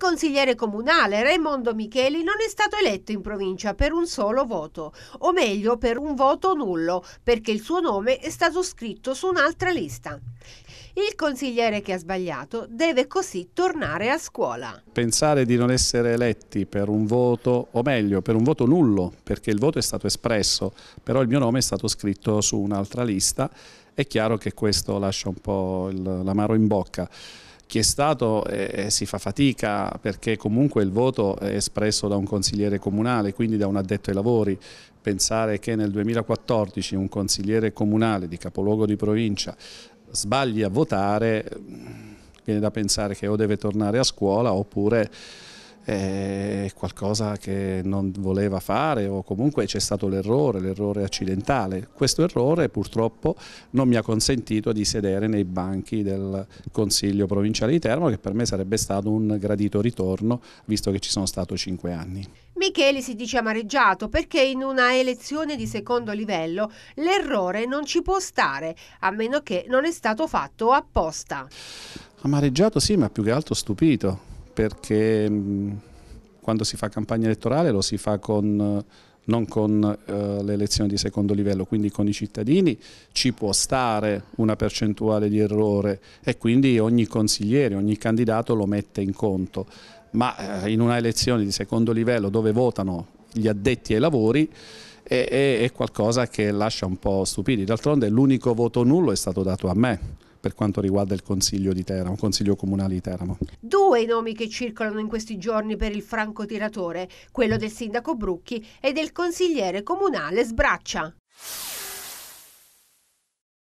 consigliere comunale Raimondo Micheli non è stato eletto in provincia per un solo voto, o meglio per un voto nullo, perché il suo nome è stato scritto su un'altra lista. Il consigliere che ha sbagliato deve così tornare a scuola. Pensare di non essere eletti per un voto, o meglio per un voto nullo, perché il voto è stato espresso, però il mio nome è stato scritto su un'altra lista, è chiaro che questo lascia un po' l'amaro in bocca chi è stato eh, si fa fatica perché comunque il voto è espresso da un consigliere comunale, quindi da un addetto ai lavori. Pensare che nel 2014 un consigliere comunale di capoluogo di provincia sbagli a votare viene da pensare che o deve tornare a scuola oppure eh, qualcosa che non voleva fare o comunque c'è stato l'errore, l'errore accidentale. Questo errore purtroppo non mi ha consentito di sedere nei banchi del Consiglio provinciale di Termo che per me sarebbe stato un gradito ritorno visto che ci sono stato cinque anni. Micheli si dice amareggiato perché in una elezione di secondo livello l'errore non ci può stare, a meno che non è stato fatto apposta. Amareggiato sì, ma più che altro stupito, perché mm, quando si fa campagna elettorale lo si fa con, eh, non con eh, le elezioni di secondo livello, quindi con i cittadini ci può stare una percentuale di errore e quindi ogni consigliere, ogni candidato lo mette in conto, ma eh, in una elezione di secondo livello dove votano gli addetti ai lavori è, è, è qualcosa che lascia un po' stupidi, d'altronde l'unico voto nullo è stato dato a me per quanto riguarda il Consiglio di Teramo, Consiglio Comunale di Teramo. Due i nomi che circolano in questi giorni per il francotiratore, quello del sindaco Brucchi e del consigliere comunale Sbraccia.